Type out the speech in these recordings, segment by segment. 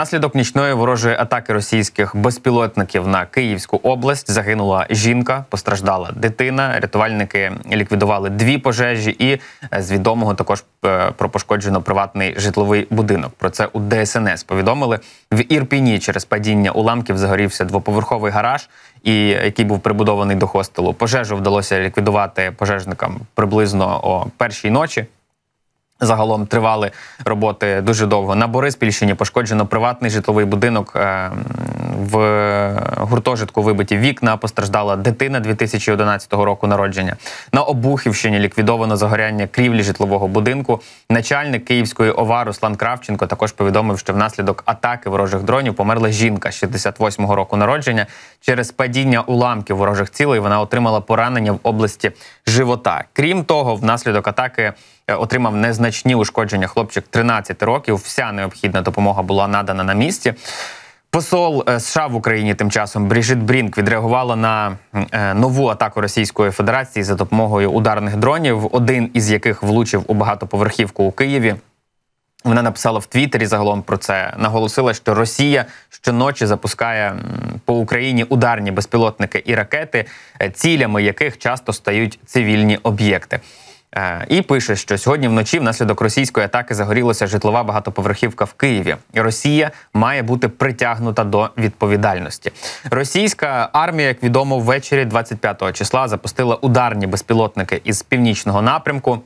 Внаслідок нічної ворожої атаки російських безпілотників на Київську область загинула жінка, постраждала дитина. Рятувальники ліквідували дві пожежі, і е, з відомого також е, про пошкоджено приватний житловий будинок. Про це у ДСНС повідомили в Ірпіні. Через падіння уламків загорівся двоповерховий гараж, і який був прибудований до хостелу. Пожежу вдалося ліквідувати пожежникам приблизно о першій ночі. Загалом тривали роботи дуже довго. На Бориспільщині пошкоджено приватний житловий будинок ем, в гуртожитку вибиті вікна, постраждала дитина 2011 року народження. На Обухівщині ліквідовано загоряння крівлі житлового будинку. Начальник Київської ОВА Руслан Кравченко також повідомив, що внаслідок атаки ворожих дронів померла жінка 68-го року народження. Через падіння уламків ворожих цілей вона отримала поранення в області живота. Крім того, внаслідок атаки. Е, отримав незначні ушкодження хлопчик 13 років. Вся необхідна допомога була надана на місці. Посол е, США в Україні тим часом Бріжит Брінк відреагувала на е, нову атаку Російської Федерації за допомогою ударних дронів, один із яких влучив у багатоповерхівку у Києві. Вона написала в Твіттері загалом про це. Наголосила, що Росія щоночі запускає по Україні ударні безпілотники і ракети, е, цілями яких часто стають цивільні об'єкти. Е, і пише, що сьогодні вночі внаслідок російської атаки загорілася житлова багатоповерхівка в Києві. Росія має бути притягнута до відповідальності. Російська армія, як відомо, ввечері 25 числа запустила ударні безпілотники із північного напрямку.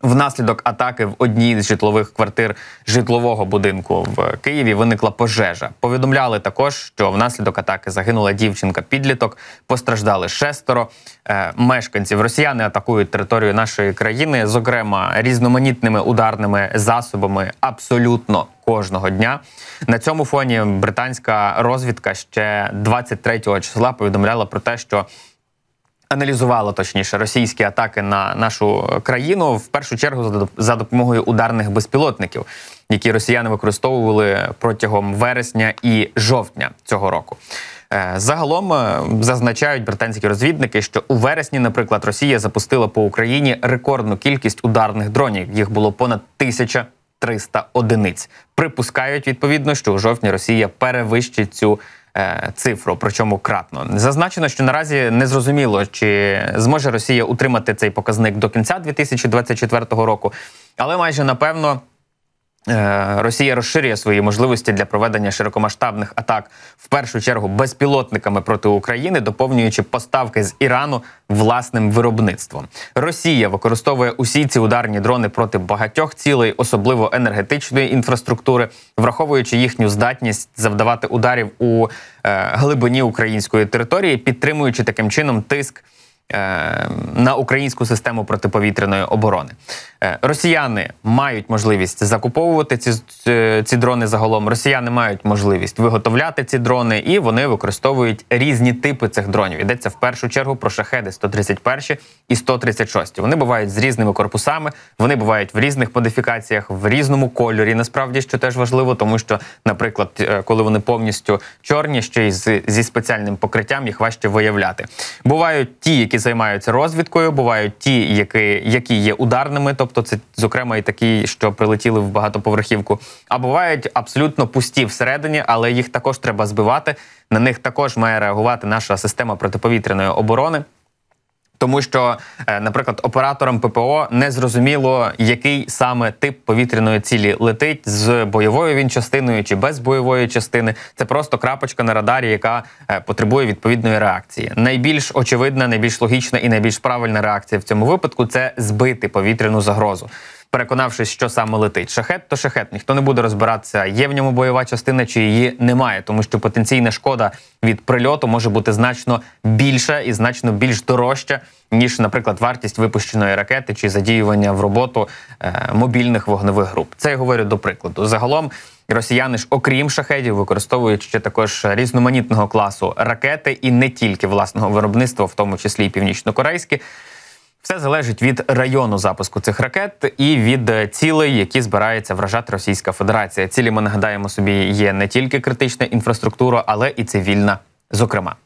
Внаслідок атаки в одній з житлових квартир житлового будинку в Києві виникла пожежа. Повідомляли також, що внаслідок атаки загинула дівчинка-підліток, постраждали шестеро е, мешканців. Росіяни атакують територію нашої країни, зокрема різноманітними ударними засобами. Абсолютно кожного дня на цьому фоні британська розвідка ще 23 числа повідомляла про те, що аналізувала точніше російські атаки на нашу країну в першу чергу за допомогою ударних безпілотників, які росіяни використовували протягом вересня і жовтня цього року. Е, загалом е, зазначають британські розвідники, що у вересні, наприклад, Росія запустила по Україні рекордну кількість ударних дронів. Їх було понад 1300 одиниць. Припускають відповідно, що у жовтні Росія перевищить цю Е, цифру, причому кратно. Зазначено, що наразі не зрозуміло, чи зможе Росія утримати цей показник до кінця 2024 року, але майже напевно. Е, Росія розширює свої можливості для проведення широкомасштабних атак в першу чергу безпілотниками проти України, доповнюючи поставки з Ірану власним виробництвом. Росія використовує усі ці ударні дрони проти багатьох цілей, особливо енергетичної інфраструктури, враховуючи їхню здатність завдавати ударів у е, глибині української території, підтримуючи таким чином тиск. Е, на українську систему протиповітряної оборони. Е, росіяни мають можливість закуповувати ці ці дрони загалом. Росіяни мають можливість виготовляти ці дрони, і вони використовують різні типи цих дронів. Йдеться в першу чергу про шахеди 131 і 136. Вони бувають з різними корпусами, вони бувають в різних модифікаціях, в різному кольорі. Насправді, що теж важливо, тому що, наприклад, е, коли вони повністю чорні, ще й зі спеціальним покриттям їх важче виявляти. Бувають ті, які займаються розвідкою, бувають ті, які які є ударними, тобто це зокрема і такі, що прилетіли в багатоповерхівку. А бувають абсолютно пусті всередині, але їх також треба збивати. На них також має реагувати наша система протиповітряної оборони. Тому що, е, наприклад, операторам ППО не зрозуміло, який саме тип повітряної цілі летить з бойовою він частиною чи без бойової частини. Це просто крапочка на радарі, яка е, потребує відповідної реакції. Найбільш очевидна, найбільш логічна і найбільш правильна реакція в цьому випадку це збити повітряну загрозу переконавшись, що саме летить. Шахет то шахет. Ніхто не буде розбиратися, є в ньому бойова частина чи її немає, тому що потенційна шкода від прильоту може бути значно більша і значно більш дорожча, ніж, наприклад, вартість випущеної ракети чи задіювання в роботу е мобільних вогневих груп. Це я говорю до прикладу. Загалом. Росіяни ж, окрім шахедів, використовують ще також різноманітного класу ракети і не тільки власного виробництва, в тому числі і північнокорейські. Все залежить від району запуску цих ракет і від е, цілей, які збирається вражати Російська Федерація. Цілі ми нагадаємо собі є не тільки критична інфраструктура, але і цивільна, зокрема.